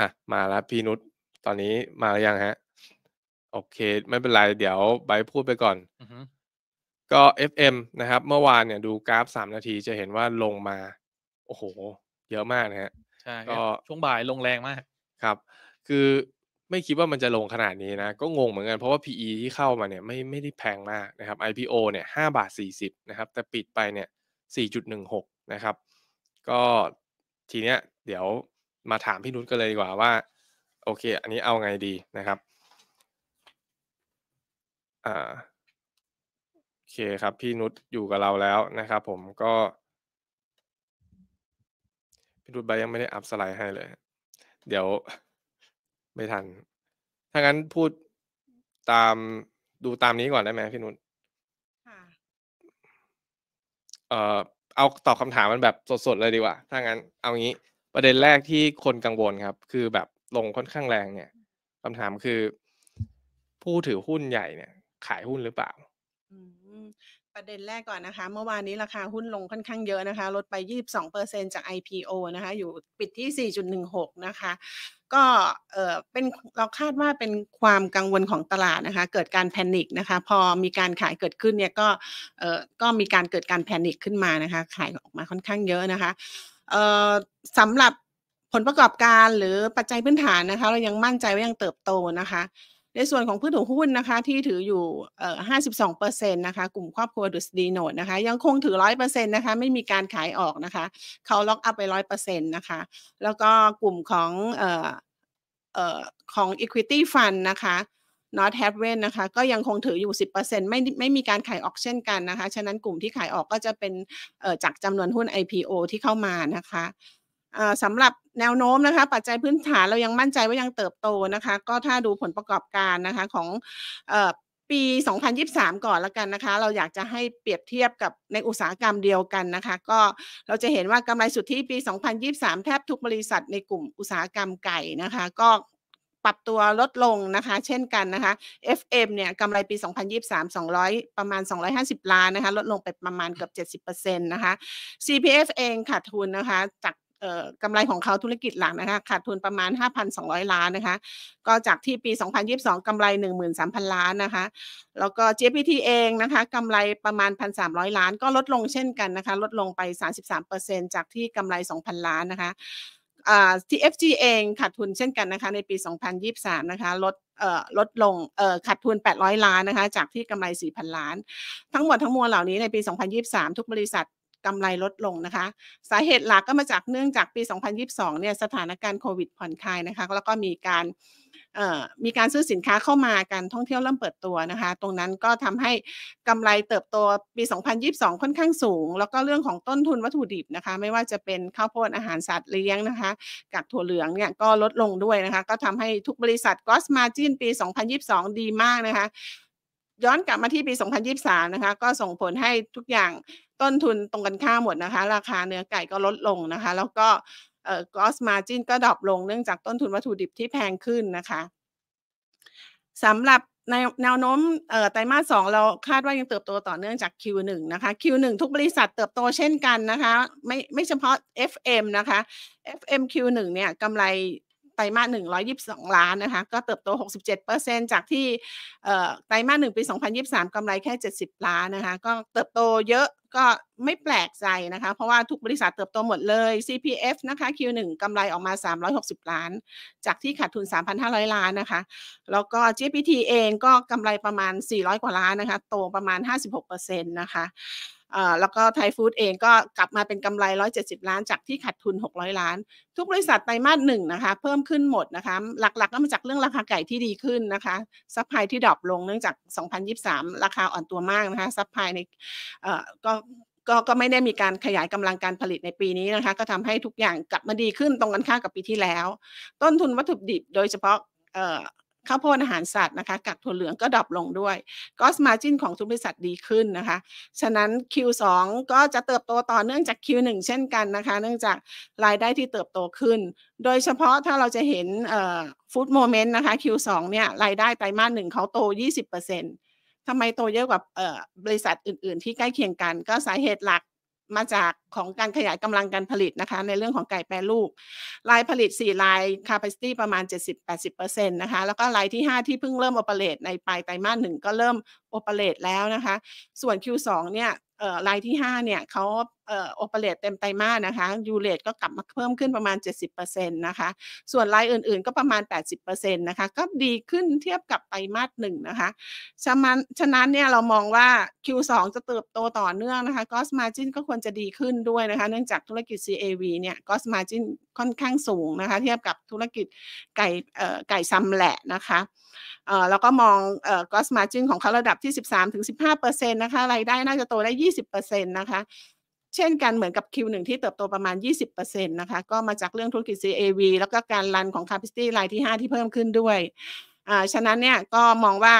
อ่ะมาแล้วพี่นุชตอนนี้มาแล้วยังฮะโอเค ไม่เป็นไร เดี๋ยวใบพูดไปก่อนก็ FM นะครับ เมื่อวานเนี่ยดูกราฟสามนาทีจะเห็นว่าลงมา โอ้โห เยอะมากนะฮะใช่ก็ช่วงบ่ายลงแรงมากครับ คือไม่คิดว่ามันจะลงขนาดนี้นะ ก็งงเหมือนกันเพราะว่า PE ที่เข้ามาเนี่ยไม่ไม่ได้แพงมากนะครับ IPO เนี่ยห้าบาทสี่สิบนะครับ แต่ปิดไปเนี่ยสี่จุดหนึ่งหกนะครับ ก็ทีเนี้ยเดี๋ยวมาถามพี่นุชกันเลยดีกว่าว่า โอเค อันนี้เอาไงดีนะครับ อ่าโอเคครับพี่นุชอยู่กับเราแล้วนะครับผมก็พี่นุชใบยังไม่ได้อัพสไลด์ให้เลย เดี๋ยวไม่ทันถ้างั้นพูดตามดูตามนี้ก่อนได้ไหมพี่นุชเอ่อเอาตอบคำถามมันแบบสดๆเลยดีกว่า ถ้างั้นเอางี้ประเด็นแรกที่คนกังวลครับ คือแบบลงค่อนข้างแรงเนี่ยคำถามคือ ผู้ถือหุ้นใหญ่เนี่ย ขายหุ้นหรือเปล่าประเด็นแรกก่อนนะคะ เมื่อวานนี้ราคาหุ้นลงค่อนข้างเยอะนะคะ ลดไป 22%จาก IPO นะคะ อยู่ปิดที่ 4.16นะคะ ก็เออเป็นเราคาดว่าเป็นความกังวลของตลาดนะคะ เกิดการแพนิคนะคะ พอมีการขายเกิดขึ้นเนี่ยก็เออก็มีการเกิดการแพนิคขึ้นมานะคะ ขายออกมาค่อนข้างเยอะนะคะสำหรับผลประกอบการหรือปัจจัยพื้นฐานนะคะ เรายังมั่นใจว่ายังเติบโตนะคะ ในส่วนของพื้ถูหุ้นนะคะ ที่ถืออยู่52เปอร์เซ็นต์นะคะกลุ่มครอบครัวดุสดีโนดนะคะยังคงถือร้อยเปอร์เซ็นต์นะคะไม่มีการขายออกนะคะเขาล็อกอัพไปร้อยเปอร์เซ็นต์นะคะแล้วก็กลุ่มของอออของ Equity Fund นะคะ n o t h a v e n นะคะก็ยังคงถืออยู่10%ไม่ไม่มีการขายออกเช่นกันนะคะฉะนั้นกลุ่มที่ขายออกก็จะเป็นจากจำนวนหุ้น IPO ที่เข้ามานะคะสำหรับแนวโน้มนะคะ ปัจจัยพื้นฐานเรายังมั่นใจว่ายังเติบโตนะคะก็ถ้าดูผลประกอบการนะคะของปี 2023 ก่อนละกันนะคะเราอยากจะให้เปรียบเทียบกับในอุตสาหกรรมเดียวกันนะคะก็เราจะเห็นว่ากำไรสุทธิปี 2023แทบทุกบริษัท ในกลุ่มอุตสาหกรรมไก่นะคะก็ปรับตัวลดลงนะคะเช่นกันนะคะ FM เนี่ยกำไรปี 2023 200 ประมาณ 250 ล้านนะคะลดลงไปประมาณเกือบ 70%นะคะ CPF เองขาดทุนนะคะจากกำไรของเขาธุรกิจหลักนะคะขาดทุนประมาณ 5,200 ล้านนะคะก็จากที่ปี 2022กำไร 13,000 ล้านนะคะแล้วก็ JPT เองนะคะกำไรประมาณ 1,300 ล้านก็ลดลงเช่นกันนะคะลดลงไป 33%จากที่กำไร 2,000 ล้านนะคะ TFG เองขาดทุนเช่นกันนะคะในปี 2023นะคะลดลดลงขาดทุน 800 ล้านนะคะจากที่กำไร4,000 ล้าน ทั้งหมดทั้งมวลเหล่านี้ในปี2023ทุกบริษัทกำไรลดลงนะคะสาเหตุหลักก็มาจากเนื่องจากปี 2022 เนี่ยสถานการณ์โควิดผ่อนคลายนะคะแล้วก็มีการมีการซื้อสินค้าเข้ามาการท่องเที่ยวเริ่มเปิดตัวนะคะ ตรงนั้นก็ทำให้กำไรเติบโตปี 2022 ค่อนข้างสูง แล้วก็เรื่องของต้นทุนวัตถุดิบนะคะไม่ว่าจะเป็นข้าวโพดอาหารสัตว์เลี้ยงนะคะกากถั่วเหลืองเนี่ยก็ลดลงด้วยนะคะก็ทำให้ทุกบริษัทก๊อส s m a r g ปี 2022 ดีมากนะคะย้อนกลับมาที่ปี 2023 นะคะก็ส่งผลให้ทุกอย่างต้นทุนตรงกันข้ามหมดนะคะ ราคาเนื้อไก่ก็ลดลงนะคะ แล้วก็เอ่อกอสมาจินก็ดรอปลงเนื่องจากต้นทุนวัตถุดิบที่แพงขึ้นนะคะสำหรับในแนวโน้มไตรมาสสองเราคาดว่ายังเติบโตต่อเนื่องจาก Q1 นะคะ Q1 ทุกบริษัทเติบโตเช่นกันนะคะไม่ไม่เฉพาะ FM นะคะ FM Q1 เนี่ยกำไรไตรมาสหนึ่งร้อยยิบสองล้านนะคะ ก็เติบโต67%จากที่ไตรมาสหนึ่งปี2023กำไรแค่ 70 ล้านนะคะก็เติบโตเยอะก็ไม่แปลกใจนะคะ เพราะว่าทุกบริษัทเติบโตหมดเลย CPF นะคะ Q1 กำไรออกมา 360 ล้าน จากที่ขาดทุน 3,500 ล้านนะคะ แล้วก็ GPT เองก็กำไรประมาณ 400กว่าล้านนะคะ โตประมาณ 56%นะคะแล้วก็ไทยฟู้ดเองก็กลับมาเป็นกำไร 170 ล้าน จากที่ขาดทุน 600 ล้าน ทุกบริษัทไตรมาสหนึ่งนะคะ เพิ่มขึ้นหมดนะคะ หลักๆ ก็มาจากเรื่องราคาไก่ที่ดีขึ้นนะคะ ซัพพลายที่ดรอปลงเนื่องจาก 2023 ราคาอ่อนตัวมากนะคะ ซัพพลายในก็ ก็ ก็ไม่ได้มีการขยายกำลังการผลิตในปีนี้นะคะ ก็ทำให้ทุกอย่างกลับมาดีขึ้นตรงกันข้ามกับปีที่แล้ว ต้นทุนวัตถุดิบโดยเฉพาะข้าวโพดอาหารสัตว์นะคะกักถั่วเหลืองก็ดรอปลงด้วยก็สมาจินของทุกบริษัทดีขึ้นนะคะ ฉะนั้น Q2 ก็จะเติบโตต่อเนื่องจาก Q1 เช่นกันนะคะ เนื่องจากรายได้ที่เติบโตขึ้น โดยเฉพาะถ้าเราจะเห็นฟู้ดโมเมนต์นะคะ Q2 เนี่ยรายได้ไตรมาสหนึ่งเขาโต 20%ทำไมโตเยอะกว่าบริษัทอื่นๆที่ใกล้เคียงกัน ก็สาเหตุหลักมาจากของการขยายกำลังการผลิตนะคะในเรื่องของไก่แปรรูปลายผลิต4ลาย capacity ประมาณ 70-80%นะคะแล้วก็ลายที่ 5 ที่เพิ่งเริ่มโอเปเรตในปลายไตรมาสหนึ่งก็เริ่มโอเปเรตแล้วนะคะส่วน Q2 เนี่ยลายที่5เนี่ยเขาโอเปเรตเต็มไตรมาสนะคะ ยูเลตก็กลับมาเพิ่มขึ้นประมาณ 70%นะคะ ส่วนรายอื่นๆ ก็ประมาณ 80%นะคะ ก็ดีขึ้นเทียบกับไตรมาสหนึ่งนะคะ ฉะนั้นฉะนั้นเนี่ยเรามองว่า Q2 จะเติบโตต่อเนื่องนะคะก็สมาจินก็ควรจะดีขึ้นด้วยนะคะ เนื่องจากธุรกิจ CAV เนี่ยก็สมาจินค่อนข้างสูงนะคะ เทียบกับธุรกิจไก่ไก่ซัมแหละนะคะแล้วก็มองก็สมาจินของเขาระดับที่ 13-15%นะคะ รายได้น่าจะโตได้ 20%นะคะเช่นกันเหมือนกับ Q1 ที่เติบโตประมาณ20%นะคะก็มาจากเรื่องธุรกิจ CAV แล้วก็การรันของ Capacity รายที่5ที่เพิ่มขึ้นด้วยอ่าฉะนั้นเนี่ยก็มองว่า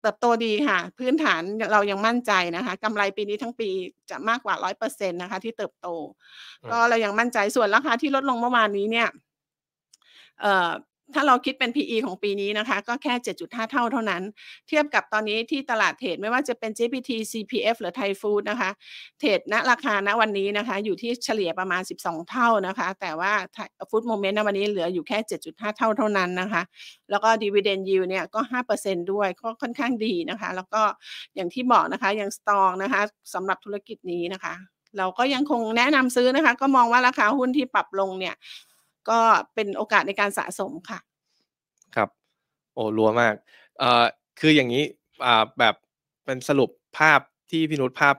เติบโตดีค่ะ พื้นฐานเรายังมั่นใจนะคะกำไรปีนี้ทั้งปีจะมากกว่า100%นะคะที่เติบโต ก็เรายังมั่นใจส่วนราคาที่ลดลงเมื่อวานนี้เนี่ย เอ่อถ้าเราคิดเป็น PE ของปีนี้นะคะ ก็แค่ 7.5 เท่าเท่านั้น เทียบกับตอนนี้ที่ตลาดเทรดไม่ว่าจะเป็น JPT CPF หรือไทยฟู้ดนะคะเทรดณราคาณวันนี้นะคะอยู่ที่เฉลี่ยประมาณ 12 เท่านะคะ แต่ว่าฟู้ดโมเมนต์ณวันนี้เหลืออยู่แค่ 7.5 เท่าเท่านั้นนะคะ แล้วก็ Dividend Yield เนี่ยก็ 5%ด้วยก็ค่อนข้างดีนะคะ แล้วก็อย่างที่บอกนะคะ ยังสตองนะคะสำหรับธุรกิจนี้นะคะ เราก็ยังคงแนะนำซื้อนะคะ ก็มองว่าราคาหุ้นที่ปรับลงเนี่ยก็เป็นโอกาสในการสะสมค่ะ ครับ โอ้ รัวมากเอ่อคืออย่างนี้อ่าแบบเป็นสรุปภาพที่พี่นุชภาพ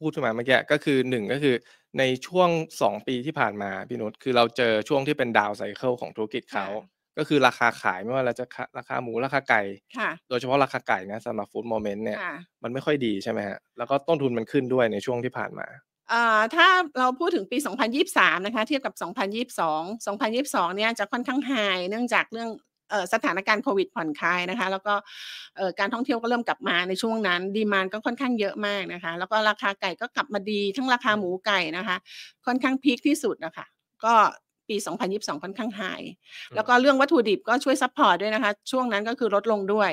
พูดขึ้นมาเมื่อกี้ ก็คือหนึ่งก็คือ ในช่วงสองปีที่ผ่านมา พี่นุชคือเราเจอช่วงที่เป็นดาวไซเคิลของธุรกิจเขา ก็คือราคาขายไม่ว่าเราจะราคาหมูราคาไก่โดยเฉพาะราคาไก่นะสำหรับฟู้ดโมเมนต์เนี่ย มันไม่ค่อยดีใช่ไหมฮะแล้วก็ต้นทุนมันขึ้นด้วยในช่วงที่ผ่านมาถ้าเราพูดถึงปี 2023 นะคะเทียบกับ 2022 2022 เนี่ยจะค่อนข้างไฮเนื่องจากเรื่องสถานการณ์โควิดผ่อนคลายนะคะแล้วก็การท่องเที่ยวก็เริ่มกลับมาในช่วงนั้นดีมานก็ค่อนข้างเยอะมากนะคะแล้วก็ราคาไก่ก็กลับมาดีทั้งราคาหมูไก่นะคะค่อนข้างพีคที่สุดนะคะก็ปี 2022 ค่อนข้างหาย แล้วก็เรื่องวัตถุดิบก็ช่วยซัพพอร์ตด้วยนะคะช่วงนั้นก็คือลดลงด้วย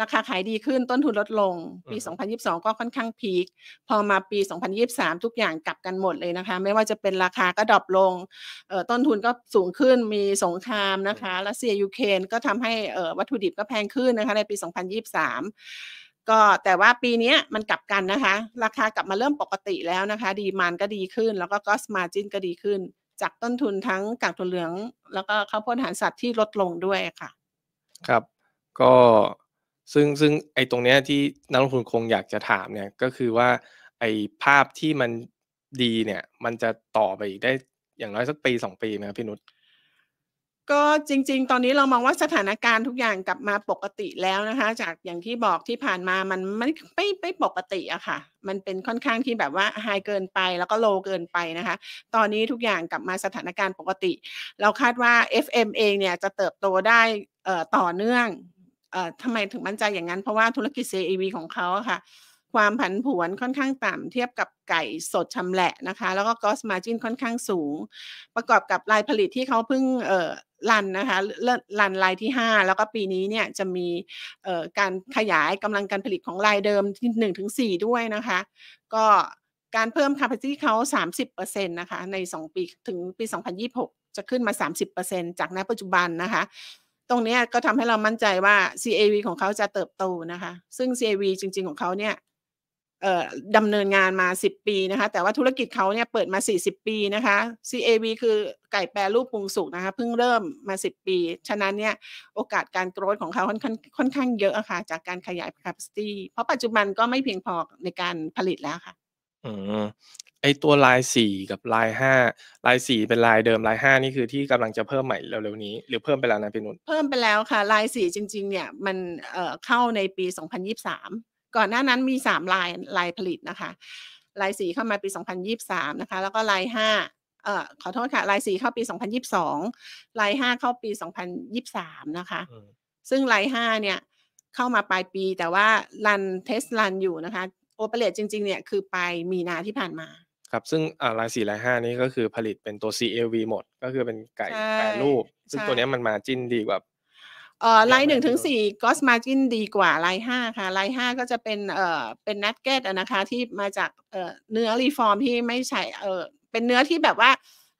ราคาขายดีขึ้นต้นทุนลดลง ปี 2022 ก็ค่อนข้างพีคพอมาปี 2023 ทุกอย่างกลับกันหมดเลยนะคะ ไม่ว่าจะเป็นราคาก็ดรอปลง ต้นทุนก็สูงขึ้นมีสงครามนะคะรัสเซียยูเครนก็ทำให้วัตถุดิบก็แพงขึ้นนะคะในปี 2023 ก็แต่ว่าปีนี้มันกลับกันนะคะ ราคากลับมาเริ่มปกติแล้วนะคะ ดีมานก็ดีขึ้น แล้วก็กอสมาจินก็ดีขึ้นจากต้นทุนทั้งกากถั่วเหลือง แล้วก็ข้าวโพดหารสัตว์ที่ลดลงด้วยค่ะ ครับ ก็ซึ่งซึ่งไอ้ตรงเนี้ยที่นักลงทุนคงอยากจะถามเนี่ยก็คือว่า ไอ้ภาพที่มันดีเนี่ย มันจะต่อไปได้อย่างน้อยสักปีสองปีไหมครับพี่นุชก็จริงๆตอนนี้เรามองว่าสถานการณ์ทุกอย่างกลับมาปกติแล้วนะคะ จากอย่างที่บอกที่ผ่านมามันไม่ไม่ไม่ปกติอะค่ะ มันเป็นค่อนข้างที่แบบว่าไฮเกินไปแล้วก็โลเกินไปนะคะ ตอนนี้ทุกอย่างกลับมาสถานการณ์ปกติ เราคาดว่า FM เองเนี่ยจะเติบโตได้ต่อเนื่องทำไมถึงมั่นใจอย่างนั้น เพราะว่าธุรกิจ CAV ของเขาค่ะ ความผันผวนค่อนข้างต่ำเทียบกับไก่สดชำแหละนะคะแล้วก็กอสมาจินค่อนข้างสูง ประกอบกับลายผลิตที่เขาเพิ่งรันนะคะรันลายที่ 5 แล้วก็ปีนี้เนี่ยจะมีการขยายกำลังการผลิตของลายเดิมที่1ถึง4ด้วยนะคะ ก็การเพิ่ม capacity เขา30%นะคะใน2 ปีถึงปี 2026 จะขึ้นมา 30%จากณปัจจุบันนะคะตรงนี้ก็ทำให้เรามั่นใจว่า CAV ของเขาจะเติบโตนะคะ ซึ่ง CAV จริงๆ ของเขาเนี่ยดำเนินงานมา 10 ปีนะคะ แต่ว่าธุรกิจเขาเนี่ยเปิดมา 40 ปีนะคะ CAV คือไก่แปรรูปปรุงสุกนะคะ เพิ่งเริ่มมา 10 ปี ฉะนั้นเนี่ยโอกาสการโกรธของเขาค่อนข้างค่อนข้างเยอะอะค่ะ จากการขยาย capacity เพราะปัจจุบันก็ไม่เพียงพอในการผลิตแล้วค่ะ อืไอตัวลายสี่กับลายห้าลายสี่เป็นลายเดิมลายห้านี่คือที่กำลังจะเพิ่มใหม่เร็วๆนี้หรือเพิ่มไปแล้วนะพี่นุ่นเพิ่มไปแล้วค่ะลายสี่จริงๆเนี่ยมันเอ่อเข้าในปี 2023 ก่อนหน้านั้นมีสามลายลายผลิตนะคะลายสี่เข้ามาปี2023นะคะแล้วก็ลายห้าเอ่อขอโทษค่ะลายสี่เข้าปี 2022 ลายห้าเข้าปี2023นะคะซึ่งลายห้าเนี่ยเข้ามาปลายปี แต่ว่ารันเทสรันอยู่นะคะโอเปเรตจริงๆเนี่ยคือไปมีนาที่ผ่านมาครับ ซึ่งลายสี่ลายห้านี้ก็คือผลิตเป็นตัว CLV หมด ก็คือเป็นไก่แปรรูป ซึ่งตัวนี้มันมาจิ้นดีกว่าเอ่อไลน์หนึ่งถึงสี่ก็มาจิ้นดีกว่าไลน์ห้าค่ะไลน์ห้าก็จะเป็นเอ่อเป็นนัตเกตนะคะ ที่มาจากเอ่อเนื้อรีฟอร์มที่ไม่ใช่เอ่อเป็นเนื้อที่แบบว่า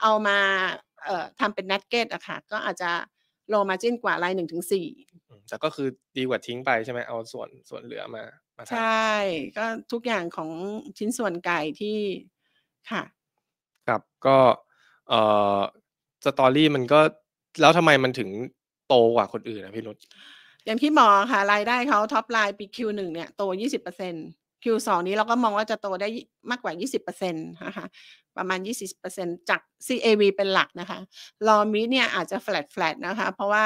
เอามา เอ่อทำเป็นนัตเกตอะค่ะ ก็อาจจะโลมาจิ้นกว่าไลน์หนึ่งถึงสี่แต่ก็คือดีกว่าทิ้งไปใช่ไหมเอาส่วนส่วนเหลือมามา ใช่ ก็ทุกอย่างของชิ้นส่วนไก่ที่ค่ะครับก็ เอ่อสตอรี่มันก็แล้วทำไมมันถึงโตกว่าคนอื่นนะพี่นุชอย่างที่บอกค่ะ รายได้เขาท็อปไลน์ปี Q1 เนี่ย โต 20% Q2 นี้เราก็มองว่าจะโตได้มากกว่า20%นะคะประมาณ 20%จาก CAV เป็นหลักนะคะรอมิเนี่ย อาจจะ flat ๆนะคะ เพราะว่า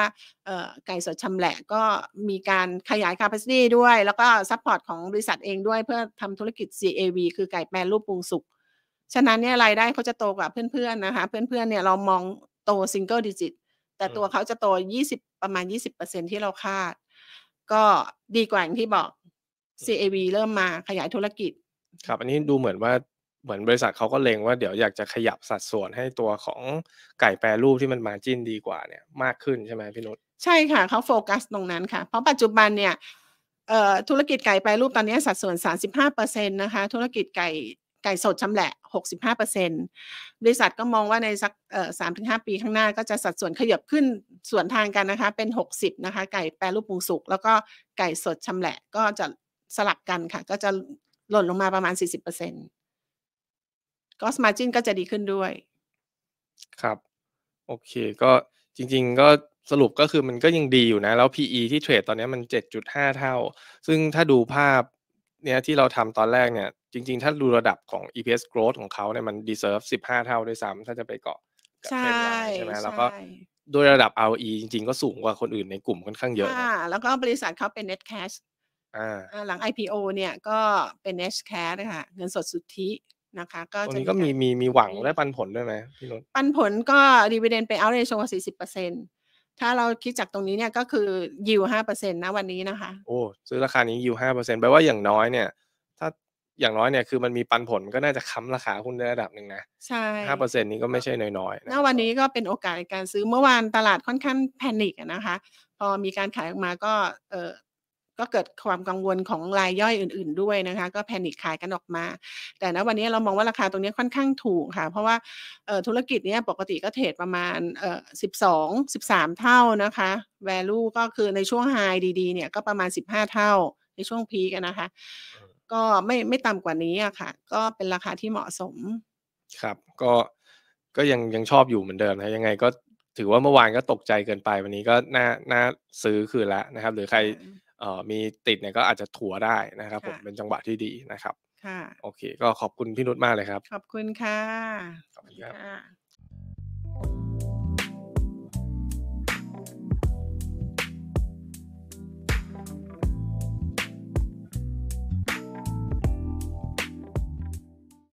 ไก่สดชำแหละ ก็มีการขยาย capacity ด้วย แล้วก็ซัพพอร์ตของบริษัทเองด้วยเพื่อทำธุรกิจ CAV คือไก่แปรรูปปรุงสุกฉะนั้นเนี่ยรายได้เขาจะโตกว่าเพื่อนๆนะคะเพื่อนๆเนี่ยเรามองโตซิงเกิลดิจิตแต่ตัวเขาจะโตยี่สิบประมาณยี่สิบเปอร์เซ็นที่เราคาด ก็ดีกว่าอย่างที่บอก CAV เริ่มมาขยายธุรกิจครับอันนี้ดูเหมือนว่าเหมือนบริษัทเขาก็เล็งว่าเดี๋ยวอยากจะขยับสัดส่วนให้ตัวของไก่แปรรูปที่มันมาจิ้นดีกว่าเนี่ยมากขึ้นใช่ไหมพี่นุชใช่ค่ะเขาโฟกัสตรงนั้นค่ะเพราะปัจจุบันเนี่ยธุรกิจไก่แปรรูปตอนนี้สัดส่วน35%นะคะธุรกิจไก่ไก่สดชำแหละ 65%บริษัทก็มองว่าในสักสามถึงห้าปีข้างหน้า ก็จะสัดส่วนขยับขึ้นส่วนทางกันนะคะ เป็น 60 นะคะไก่แปรรูปปรุงสุกแล้วก็ไก่สดชำแหละก็จะสลับกันค่ะ ก็จะหล่นลงมาประมาณ 40%ก็สมาจินก็จะดีขึ้นด้วย ครับ โอเคก็จริง ๆ ก็สรุปก็คือมันก็ยังดีอยู่นะ แล้ว PE ที่เทรดตอนนี้มัน7.5เท่า ซึ่งถ้าดูภาพเนี่ยที่เราทำตอนแรกเนี่ยจริง ๆ ถ้าดูระดับของ EPS growth ของเขาเนี่ยมัน deserve 15 เท่าด้วยซ้ำถ้าจะไปเกาะใช่ใช่ไหมแล้วก็โดยระดับ ROE จริง ๆ ก็สูงกว่าคนอื่นในกลุ่มค่อนข้างเยอะอ่าแล้วก็บริษัทเขาเป็น net cash อ่าหลัง IPO เนี่ยก็เป็น net cash ค่ะเงินสดสุทธินะคะก็ตรงนี้ก็มีมีมีหวังได้ปันผลด้วยไหมพี่นนท์ปันผลก็ดีเวเดนไป out ratio ว่า 40เปอร์เซ็นถ้าเราคิดจากตรงนี้เนี่ยก็คือยิวห้าเปอร์เซ็นต์นะวันนี้นะคะ โอ้ซื้อราคานี้ยิวห้าเปอร์เซ็นต์แปลว่าอย่างน้อยเนี่ยอย่างน้อยเนี่ยคือมันมีปันผลก็น่าจะค้ำราคาหุ้นในระดับหนึ่งนะใช่ห้าเปอร์เซ็นนี้ก็ไม่ใช่น้อยๆนะวันนี้ก็เป็นโอกาสในการซื้อเมื่อวานตลาดค่อนข้างแพนิคนะคะ พอมีการขายออกมาก็เออก็เกิดความกังวลของรายย่อยอื่นๆด้วยนะคะ ก็แพนิคขายกันออกมา แต่ณวันนี้เรามองว่าราคาตรงนี้ค่อนข้างถูกค่ะ เพราะว่าธุรกิจนี้ปกติก็เทรดประมาณ12 13 เท่านะคะ value ก็คือในช่วงไฮดีๆเนี่ยก็ประมาณ 15 เท่าในช่วงพีกันนะคะก็ไม่ไม่ต่ำกว่านี้อะค่ะ ก็เป็นราคาที่เหมาะสม ครับ ก็ก็ยังยังชอบอยู่เหมือนเดิมนะยังไงก็ถือว่าเมื่อวานก็ตกใจเกินไป วันนี้ก็น่าน่าซื้อคืนละนะครับ หรือใครเอ่อมีติดเนี่ยก็อาจจะถัวได้นะครับผมเป็นจังหวะที่ดีนะครับ ค่ะโอเค ก็ขอบคุณพี่นุชมากเลยครับขอบคุณค่ะขอบคุณครับค่ะ